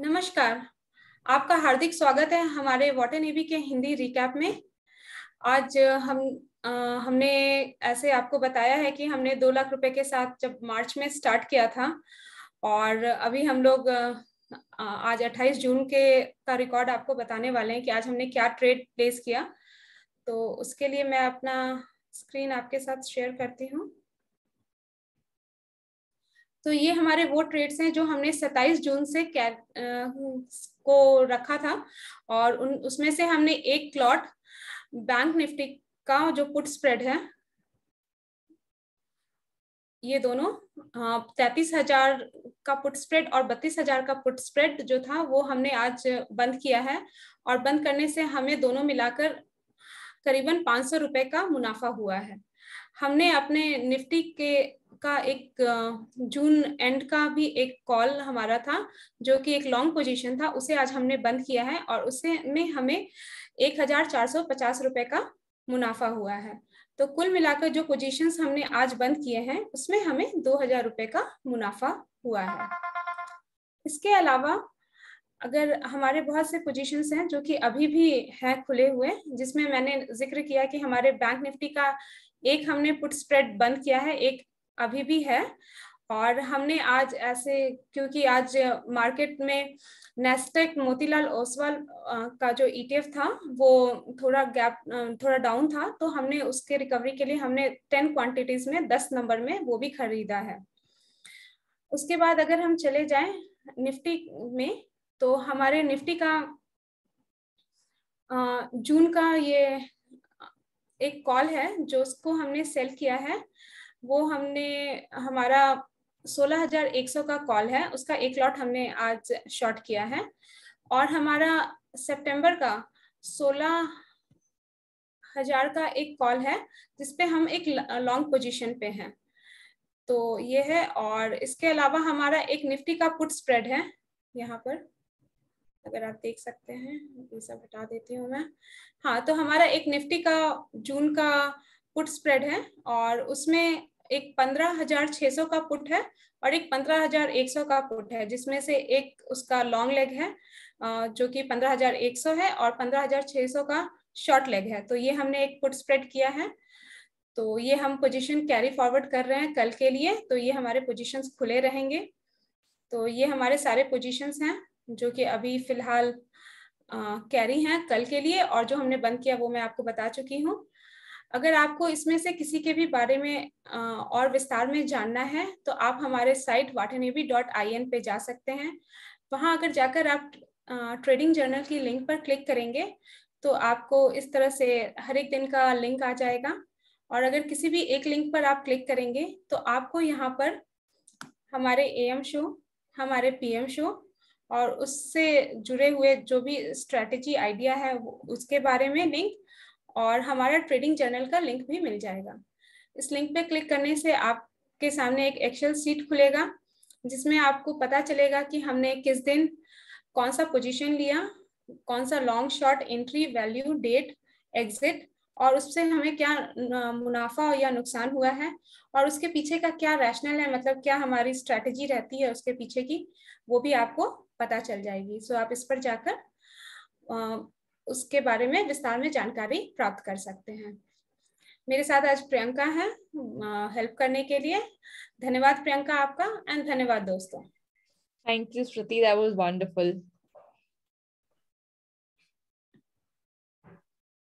नमस्कार आपका हार्दिक स्वागत है हमारे वाटर नेवी के हिंदी रिकैप में आज हम आ, हमने ऐसे आपको बताया है कि हमने दो लाख रुपए के साथ जब मार्च में स्टार्ट किया था और अभी हम लोग आज 28 जून के का रिकॉर्ड आपको बताने वाले हैं कि आज हमने क्या ट्रेड प्लेस किया तो उसके लिए मैं अपना स्क्रीन आपके साथ शेयर करती हूँ तो ये हमारे वो ट्रेड्स हैं जो हमने 27 जून से कै को रखा था और उन उसमें से हमने एक क्लॉट बैंक निफ्टी का जो पुट स्प्रेड है ये दोनों तैतीस हजार का पुट स्प्रेड और बत्तीस हजार का पुट स्प्रेड जो था वो हमने आज बंद किया है और बंद करने से हमें दोनों मिलाकर करीबन पाँच सौ रुपए का मुनाफा हुआ है हमने अपने निफ्टी के का एक जून एंड का भी एक कॉल हमारा था जो कि एक लॉन्ग पोजीशन था उसे आज हमने बंद किया है और उसे में हमें एक हजार चार सौ पचास रुपए का मुनाफा हुआ है तो कुल मिलाकर जो पोजीशंस हमने आज बंद किए हैं उसमें हमें दो हजार रुपए का मुनाफा हुआ है इसके अलावा अगर हमारे बहुत से पोजीशंस हैं जो कि अभी भी हैं खुले हुए जिसमें मैंने जिक्र किया कि हमारे बैंक निफ्टी का एक हमने पुट स्प्रेड बंद किया है एक अभी भी है और हमने आज ऐसे क्योंकि आज मार्केट में नेस्टेक मोतीलाल ओसवाल का जो ईटीएफ e था वो थोड़ा गैप थोड़ा डाउन था तो हमने उसके रिकवरी के लिए हमने टेन क्वांटिटीज में दस नंबर में वो भी खरीदा है उसके बाद अगर हम चले जाए निफ्टी में तो हमारे निफ्टी का जून का ये एक कॉल है जो उसको हमने सेल किया है वो हमने हमारा 16,100 का कॉल है उसका एक लॉट हमने आज शॉर्ट किया है और हमारा सितंबर का 16,000 का एक कॉल है जिसपे हम एक लॉन्ग पोजीशन पे हैं तो ये है और इसके अलावा हमारा एक निफ्टी का पुट स्प्रेड है यहाँ पर अगर आप देख सकते हैं ये सब हटा देती हूँ मैं हाँ तो हमारा एक निफ्टी का जून का पुट स्प्रेड है और उसमें एक पंद्रह हजार छह सौ का पुट है और एक पंद्रह हजार एक सौ का पुट है जिसमें से एक उसका लॉन्ग लेग है जो कि पंद्रह हजार एक सौ है और पंद्रह हजार छह सौ का शॉर्ट लेग है तो ये हमने एक पुट स्प्रेड किया है तो ये हम पोजीशन कैरी फॉरवर्ड कर रहे हैं कल के लिए तो ये हमारे पोजीशंस खुले रहेंगे तो ये हमारे सारे पोजीशंस हैं जो कि अभी फिलहाल कैरी हैं कल के लिए और जो हमने बंद किया वो मैं आपको बता चुकी हूँ अगर आपको इसमें से किसी के भी बारे में आ, और विस्तार में जानना है तो आप हमारे साइट वाटनेवी डॉट आई एन पे जा सकते हैं वहाँ अगर जाकर आप ट्रेडिंग जर्नल की लिंक पर क्लिक करेंगे तो आपको इस तरह से हर एक दिन का लिंक आ जाएगा और अगर किसी भी एक लिंक पर आप क्लिक करेंगे तो आपको यहाँ पर हमारे एम शो हमारे पीएम शो और उससे जुड़े हुए जो भी स्ट्रेटेजी आइडिया है उसके बारे में लिंक और हमारा ट्रेडिंग जर्नल का लिंक भी मिल जाएगा इस लिंक पे क्लिक करने से आपके सामने एक एक्सेल सीट खुलेगा जिसमें आपको पता चलेगा कि हमने किस दिन कौन सा पोजीशन लिया कौन सा long short entry value date exit और उससे हमें क्या मुनाफा या नुकसान हुआ है और उसके पीछे का क्या रैशनल है मतलब क्या हमारी स्ट्रैटेजी रहती है उसके पीछे की वो भी आपको पता चल जाएगी सो so, आप इस पर जाकर उसके बारे में विस्तार में जानकारी प्राप्त कर सकते हैं मेरे साथ आज प्रियंका है हेल्प करने के लिए धन्यवाद प्रियंका आपका एंड धन्यवाद दोस्तों thank you Shruti that was wonderful